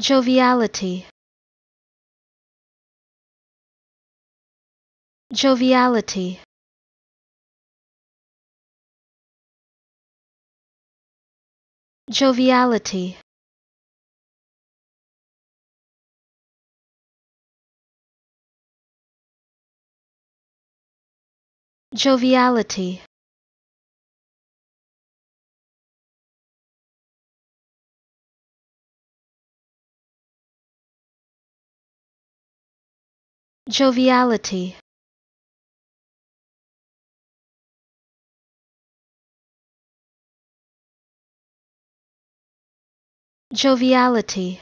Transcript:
joviality joviality joviality joviality Joviality Joviality